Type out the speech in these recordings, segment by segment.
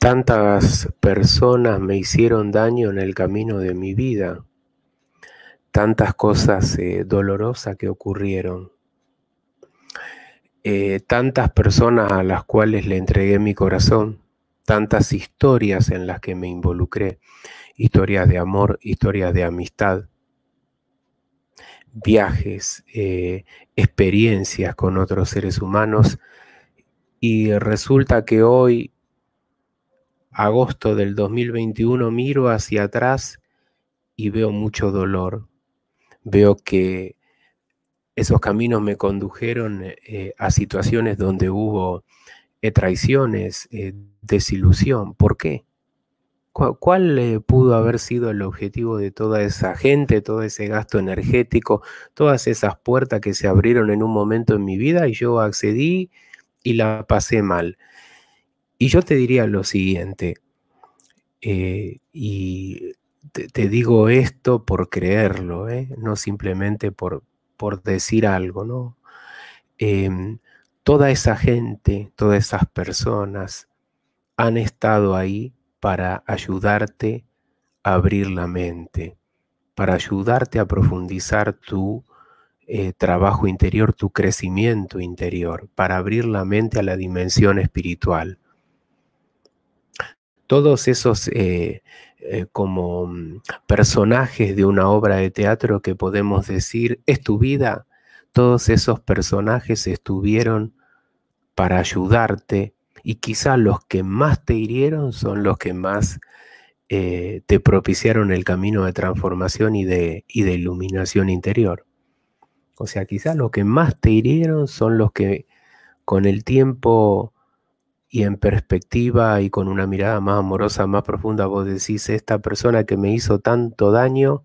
Tantas personas me hicieron daño en el camino de mi vida, tantas cosas eh, dolorosas que ocurrieron, eh, tantas personas a las cuales le entregué mi corazón, tantas historias en las que me involucré, historias de amor, historias de amistad, viajes, eh, experiencias con otros seres humanos, y resulta que hoy agosto del 2021 miro hacia atrás y veo mucho dolor. Veo que esos caminos me condujeron eh, a situaciones donde hubo eh, traiciones, eh, desilusión. ¿Por qué? ¿Cuál, cuál pudo haber sido el objetivo de toda esa gente, todo ese gasto energético, todas esas puertas que se abrieron en un momento en mi vida y yo accedí y la pasé mal? Y yo te diría lo siguiente, eh, y te, digo esto por creerlo, ¿eh? no simplemente por, por, decir algo, ¿no? Em, toda esa gente, todas esas personas han estado ahí para ayudarte a abrir la mente, para ayudarte a profundizar tu eh, trabajo interior, tu crecimiento interior, para abrir la mente a la dimensión espiritual todos esos eh, eh, como mm, personajes de una obra de teatro que podemos decir, es tu vida, todos esos personajes estuvieron para ayudarte y quizá los que más te hirieron son los que más eh, te propiciaron el camino de transformación y de, y de iluminación interior. O sea, quizá los que más te hirieron son los que con el tiempo y en perspectiva y con una mirada más amorosa, más profunda, vos decís, esta persona que me hizo tanto daño,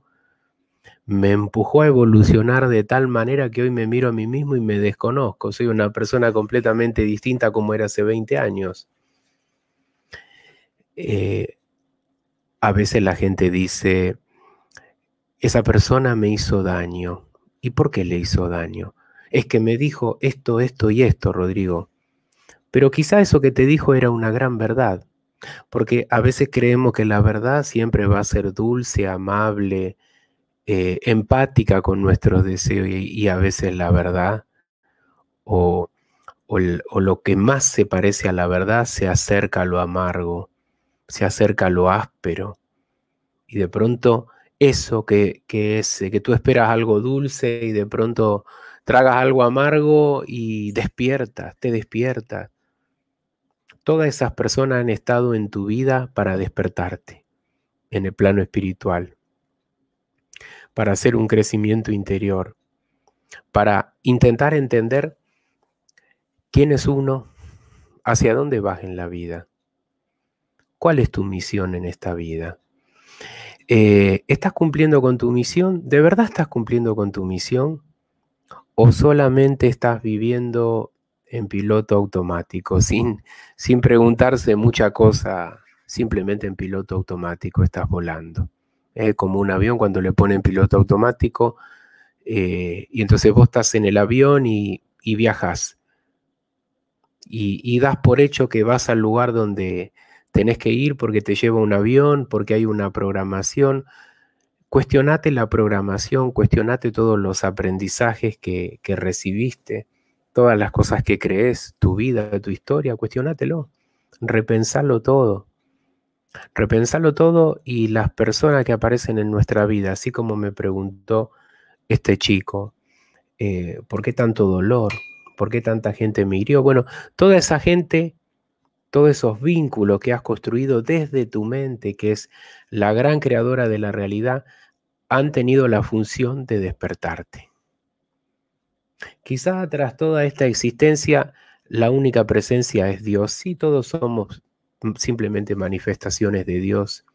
me empujó a evolucionar de tal manera que hoy me miro a mí mismo y me desconozco. Soy una persona completamente distinta como era hace 20 años. Eh, a veces la gente dice, esa persona me hizo daño. ¿Y por qué le hizo daño? Es que me dijo esto, esto y esto, Rodrigo. Pero quizá eso que te dijo era una gran verdad, porque a veces creemos que la verdad siempre va a ser dulce, amable, eh, empática con nuestros deseos y, a veces la verdad o, lo que más se parece a la verdad se acerca a lo amargo, se acerca a lo áspero y de pronto eso que, que, es, eh, que tú esperas algo dulce y de pronto tragas algo amargo y despiertas, te despiertas. Todas esas personas han estado en tu vida para despertarte en el plano espiritual, para hacer un crecimiento interior, para intentar entender quién es uno, hacia dónde vas en la vida, cuál es tu misión en esta vida. Eh, ¿Estás cumpliendo con tu misión? ¿De verdad estás cumpliendo con tu misión? ¿O solamente estás viviendo en piloto automático, sin, sin preguntarse mucha cosa, simplemente en piloto automático estás volando. Es como un avión cuando le ponen piloto automático, eh, y entonces vos estás en el avión y, viajas. Y, das por hecho que vas al lugar donde tenés que ir porque te lleva un avión, porque hay una programación. Cuestionate la programación, cuestionate todos los aprendizajes que, que recibiste todas las cosas que crees, tu vida, tu historia, cuestionátelo, repensalo todo. Repensalo todo y las personas que aparecen en nuestra vida, así como me preguntó este chico, eh, ¿por qué tanto dolor? ¿Por qué tanta gente me hirió? Bueno, toda esa gente, todos esos vínculos que has construido desde tu mente, que es la gran creadora de la realidad, han tenido la función de despertarte. Quizá tras toda esta existencia, la única presencia es Dios. Sí, todos somos simplemente manifestaciones de Dios.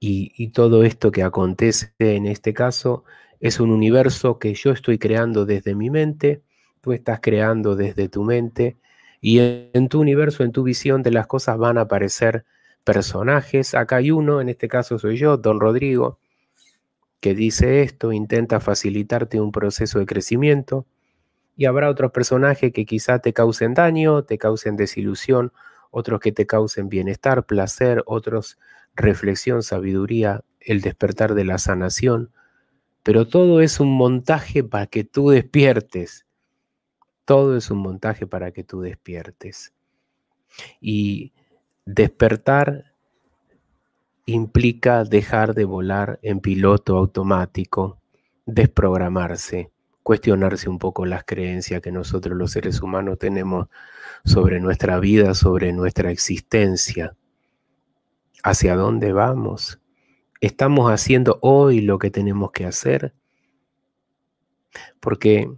Y, todo esto que acontece en este caso es un universo que yo estoy creando desde mi mente, tú estás creando desde tu mente, y en tu universo, en tu visión de las cosas van a aparecer personajes. Acá hay uno, en este caso soy yo, don Rodrigo, que dice esto, intenta facilitarte un proceso de crecimiento y habrá otros personajes que quizá te causen daño, te causen desilusión, otros que te causen bienestar, placer, otros reflexión, sabiduría, el despertar de la sanación. Pero todo es un montaje para que tú despiertes. Todo es un montaje para que tú despiertes. Y despertar implica dejar de volar en piloto automático, desprogramarse, cuestionarse un poco las creencias que nosotros los seres humanos tenemos sobre nuestra vida, sobre nuestra existencia. ¿Hacia dónde vamos? ¿Estamos haciendo hoy lo que tenemos que hacer? Porque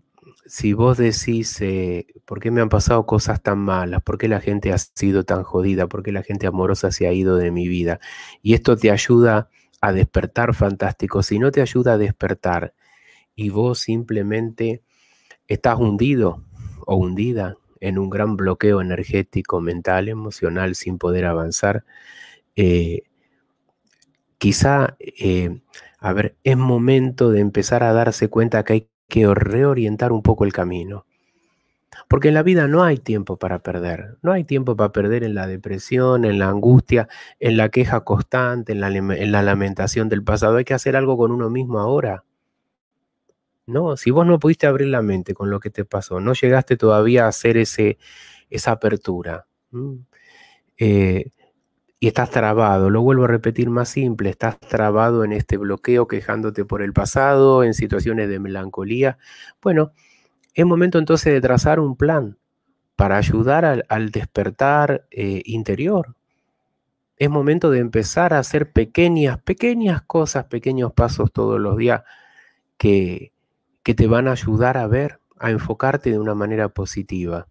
si vos decís, eh, ¿por qué me han pasado cosas tan malas? ¿Por qué la gente ha sido tan jodida? ¿Por qué la gente amorosa se ha ido de mi vida? Y esto te ayuda a despertar, fantástico. Si no te ayuda a despertar y vos simplemente estás hundido o hundida en un gran bloqueo energético, mental, emocional, sin poder avanzar, eh, quizá, eh, a ver, es momento de empezar a darse cuenta que hay que reorientar un poco el camino. Porque en la vida no hay tiempo para perder, no hay tiempo para perder en la depresión, en la angustia, en la queja constante, en la, lamentación del pasado. Hay que hacer algo con uno mismo ahora. No, si vos no pudiste abrir la mente con lo que te pasó, no llegaste todavía a hacer ese, esa apertura y estás trabado, lo vuelvo a repetir más simple, estás trabado en este bloqueo, quejándote por el pasado, en situaciones de melancolía. Bueno, es momento entonces de trazar un plan para ayudar al, despertar eh, interior. Es momento de empezar a hacer pequeñas, pequeñas cosas, pequeños pasos todos los días que, que te van a ayudar a ver, a enfocarte de una manera positiva.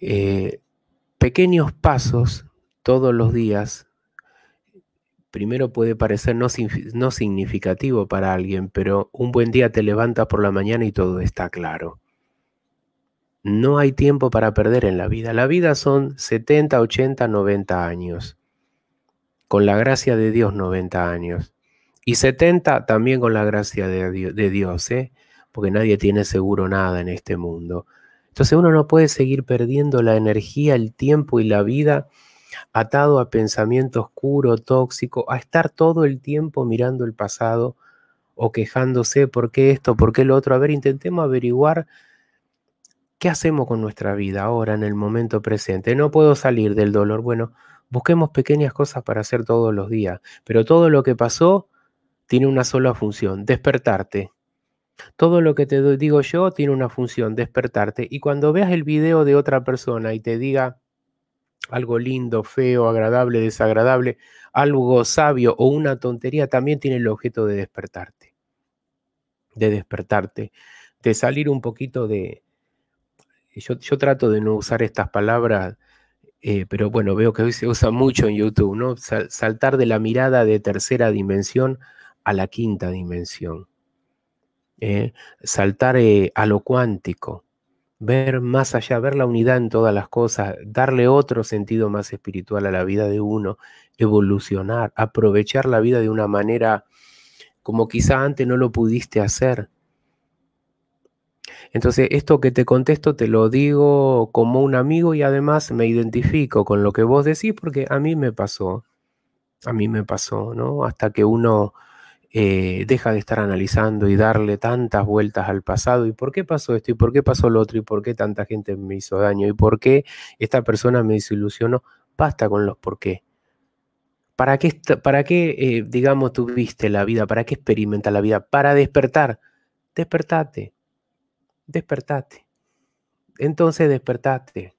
Eh, pequeños pasos todos los días, primero puede parecer no, significativo para alguien, pero un buen día te levantas por la mañana y todo está claro. No hay tiempo para perder en la vida. La vida son 70, 80, 90 años. Con la gracia de Dios, 90 años. Y 70 también con la gracia de, Dios, ¿eh? porque nadie tiene seguro nada en este mundo. Entonces uno no puede seguir perdiendo la energía, el tiempo y la vida atado a pensamiento oscuro, tóxico, a estar todo el tiempo mirando el pasado o quejándose, ¿por qué esto? ¿Por qué lo otro? A ver, intentemos averiguar qué hacemos con nuestra vida ahora, en el momento presente. No puedo salir del dolor. Bueno, busquemos pequeñas cosas para hacer todos los días, pero todo lo que pasó tiene una sola función, despertarte, todo lo que te digo yo tiene una función, despertarte. Y cuando veas el video de otra persona y te diga algo lindo, feo, agradable, desagradable, algo sabio o una tontería, también tiene el objeto de despertarte. De despertarte, de salir un poquito de... Yo, trato de no usar estas palabras, eh, pero bueno, veo que hoy se usa mucho en YouTube, ¿no? saltar de la mirada de tercera dimensión a la quinta dimensión eh, saltar eh, a lo cuántico, ver más allá, ver la unidad en todas las cosas, darle otro sentido más espiritual a la vida de uno, evolucionar, aprovechar la vida de una manera como quizá antes no lo pudiste hacer. Entonces, esto que te contesto te lo digo como un amigo y además me identifico con lo que vos decís porque a mí me pasó, a mí me pasó, ¿no? Hasta que uno eh, deja de estar analizando y darle tantas vueltas al pasado y por qué pasó esto y por qué pasó lo otro y por qué tanta gente me hizo daño y por qué esta persona me desilusionó. Basta con los por qué. ¿Para qué, para eh, digamos, tuviste la vida? ¿Para qué experimenta la vida? Para despertar. Despertate. Despertate. Entonces despertate.